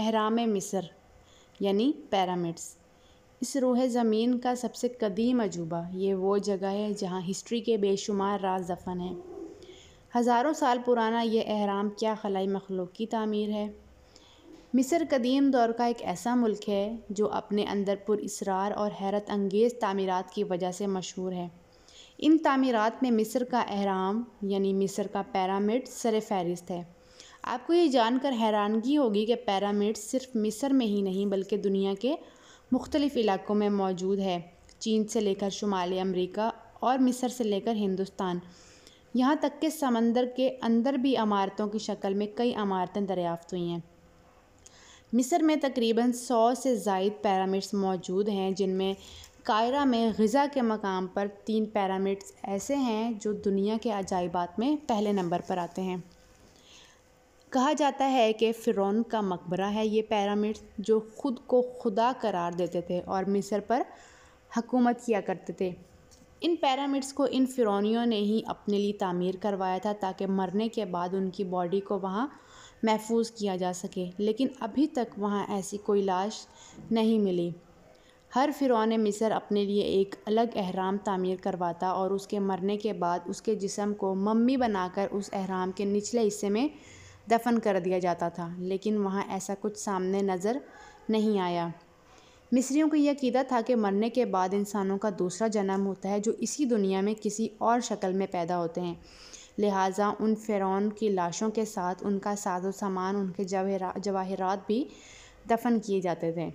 अहराम मिसर यानी पैरामिड्स इस रोह ज़मीन का सबसे कदीम अजूबा ये वो जगह है जहाँ हिस्ट्री के बेशुमार राज दफन हैं हज़ारों साल पुराना ये अहराम क्या खलाई मखलूक की तमीर है मिस्र कदीम दौर का एक ऐसा मुल्क है जो अपने अंदर इसरार और हैरत अंगेज़ तमीरत की वजह से मशहूर है इन तमीरत में मिस्र का अहराम यानी मिस्र का पैरामिड सर फहरिस्त है आपको ये जानकर हैरानगी होगी कि पैरामिड सिर्फ मिस्र में ही नहीं बल्कि दुनिया के मुख्तलिफ़ इलाकों में मौजूद है चीन से लेकर शुमाली अमरीका और मिस्र से लेकर हिंदुस्तान यहाँ तक कि समंदर के अंदर भी अमारतों की शक्ल में कई अमारतें दरियाफ़त हुई हैं मिस्र में तकरीबन सौ से जायद पैरामिड्स मौजूद हैं जिनमें कायरा में गज़ा के मकाम पर तीन पैरामिड्स ऐसे हैं जो दुनिया के अजाइबात में पहले नंबर पर आते हैं कहा जाता है कि फ़िरौन का मकबरा है ये पैरामिड्स जो ख़ुद को खुदा करार देते थे और मिस्र पर हकूमत किया करते थे इन पैरामिड्स को इन फ़िरौनियों ने ही अपने लिए तामीर करवाया था ताकि मरने के बाद उनकी बॉडी को वहाँ महफूज किया जा सके लेकिन अभी तक वहाँ ऐसी कोई लाश नहीं मिली हर फ़िरौन मिस्र अपने लिए एक अलग अहराम तामीर करवाता और उसके मरने के बाद उसके जिसम को मम्मी बनाकर उस अहराम के निचले हिस्से में दफन कर दिया जाता था लेकिन वहाँ ऐसा कुछ सामने नज़र नहीं आया मिस्रियों को यह अकीदा था कि मरने के बाद इंसानों का दूसरा जन्म होता है जो इसी दुनिया में किसी और शक्ल में पैदा होते हैं लिहाजा उन फ़िरौन की लाशों के साथ उनका साजो सामान उनके जवाहरा जवाहरात भी दफन किए जाते थे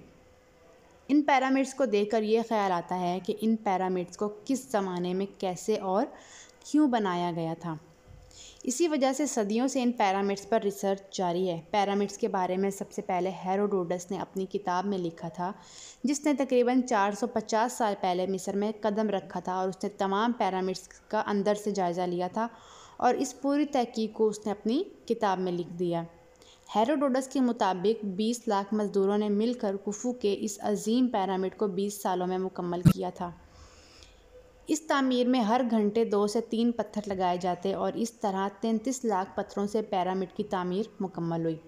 इन पैरामिड्स को देखकर ये ख्याल आता है कि इन पैरामिड्स को किस ज़माने में कैसे और क्यों बनाया गया था इसी वजह से सदियों से इन पैरामिड्स पर रिसर्च जारी है पैरामिड्स के बारे में सबसे पहले हेरोडोडस ने अपनी किताब में लिखा था जिसने तकरीबन 450 साल पहले मिस्र में कदम रखा था और उसने तमाम पैरामिड्स का अंदर से जायज़ा लिया था और इस पूरी तहकीक को उसने अपनी किताब में लिख दिया हेरोडोडस के मुताबिक 20 लाख मज़दूरों ने मिलकर कुफू के इस अजीम पैरामिड को 20 सालों में मुकम्मल किया था इस तामीर में हर घंटे दो से तीन पत्थर लगाए जाते और इस तरह तैंतीस लाख पत्थरों से पैरामिड की तामीर मुकम्मल हुई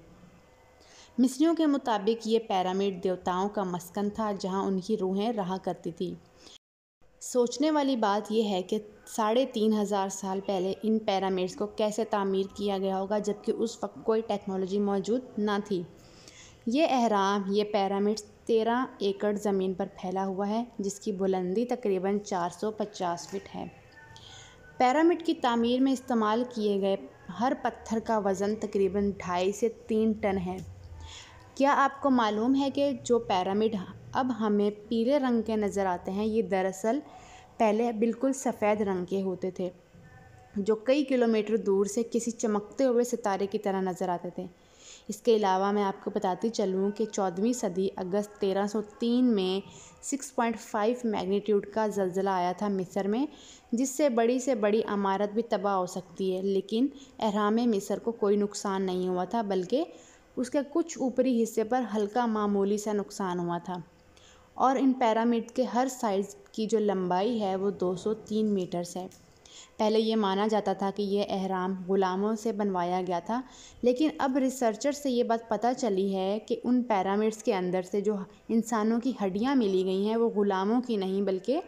मिस्रियों के मुताबिक ये पैरामिड देवताओं का मस्कन था जहां उनकी रूहें रहा करती थी सोचने वाली बात यह है कि साढ़े तीन हज़ार साल पहले इन पैरामिड्स को कैसे तामीर किया गया होगा जबकि उस वक्त कोई टेक्नोलॉजी मौजूद ना थी ये अहराम ये पैरामिड्स तेरह एकड़ ज़मीन पर फैला हुआ है जिसकी बुलंदी तकरीबन 450 फीट है पैरामिड की तमीर में इस्तेमाल किए गए हर पत्थर का वज़न तकरीबन ढाई से तीन टन है क्या आपको मालूम है कि जो पैरामिड अब हमें पीले रंग के नज़र आते हैं ये दरअसल पहले बिल्कुल सफ़ेद रंग के होते थे जो कई किलोमीटर दूर से किसी चमकते हुए सितारे की तरह नज़र आते थे इसके अलावा मैं आपको बताती चलूँ कि चौदहवीं सदी अगस्त 1303 में 6.5 मैग्नीट्यूड का जलजला आया था मिस्र में जिससे बड़ी से बड़ी इमारत भी तबाह हो सकती है लेकिन अहराम मिस्र को कोई नुकसान नहीं हुआ था बल्कि उसके कुछ ऊपरी हिस्से पर हल्का मामूली सा नुकसान हुआ था और इन पैरामिड के हर साइज़ की जो लंबाई है वो 203 मीटर्स है पहले ये माना जाता था कि यह अहराम ग़ुलामों से बनवाया गया था लेकिन अब रिसर्चर से ये बात पता चली है कि उन पैरामिड्स के अंदर से जो इंसानों की हड्डियाँ मिली गई हैं वो ग़ुलामों की नहीं बल्कि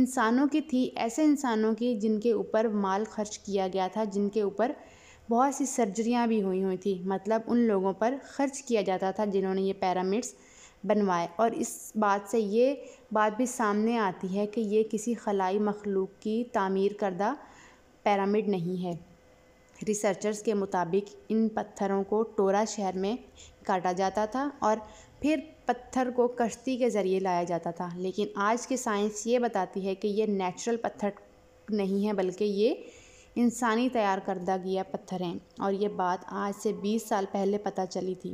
इंसानों की थी ऐसे इंसानों की जिनके ऊपर माल खर्च किया गया था जिनके ऊपर बहुत सी सर्जरियाँ भी हुई हुई थी मतलब उन लोगों पर खर्च किया जाता था जिन्होंने ये पैरामिड्स बनवाए और इस बात से ये बात भी सामने आती है कि ये किसी ख़लाई मख़लूक़ की तामीर करदा पैरामिड नहीं है रिसर्चर्स के मुताबिक इन पत्थरों को टोरा शहर में काटा जाता था और फिर पत्थर को कश्ती के ज़रिए लाया जाता था लेकिन आज की साइंस ये बताती है कि ये नेचुरल पत्थर नहीं है बल्कि ये इंसानी तैयार करदा गया पत्थर हैं और ये बात आज से 20 साल पहले पता चली थी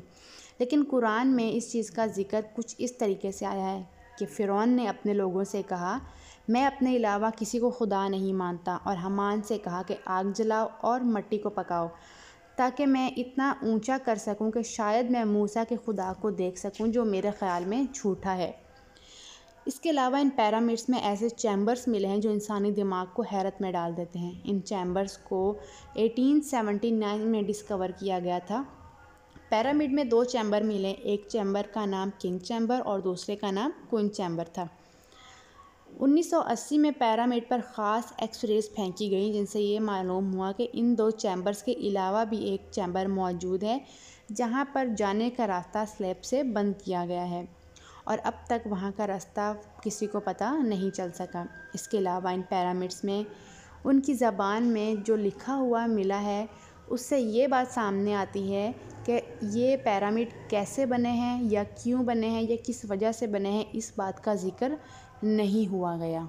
लेकिन कुरान में इस चीज़ का जिक्र कुछ इस तरीके से आया है कि फ़िरौन ने अपने लोगों से कहा मैं अपने अलावा किसी को खुदा नहीं मानता और हमान से कहा कि आग जलाओ और मट्टी को पकाओ ताकि मैं इतना ऊंचा कर सकूं कि शायद मैं मूसा के खुदा को देख सकूं जो मेरे ख़्याल में छूटा है इसके अलावा इन पैरामिड्स में ऐसे चैम्बर्स मिले हैं जो इंसानी दिमाग को हैरत में डाल देते हैं इन चैम्बर्स को 1879 में डिस्कवर किया गया था पैरामिड में दो चैम्बर मिले एक चैम्बर का नाम किंग चैम्बर और दूसरे का नाम क्विन चैम्बर था 1980 में पैरामिड पर ख़ास एक्सरेज फेंकी गई जिनसे ये मालूम हुआ कि इन दो चैम्बर्स के अलावा भी एक चैम्बर मौजूद है जहाँ पर जाने का रास्ता स्लैब से बंद किया गया है और अब तक वहाँ का रास्ता किसी को पता नहीं चल सका इसके अलावा इन पैरामिड्स में उनकी ज़बान में जो लिखा हुआ मिला है उससे ये बात सामने आती है कि ये पैरामिड कैसे बने हैं या क्यों बने हैं या किस वजह से बने हैं इस बात का ज़िक्र नहीं हुआ गया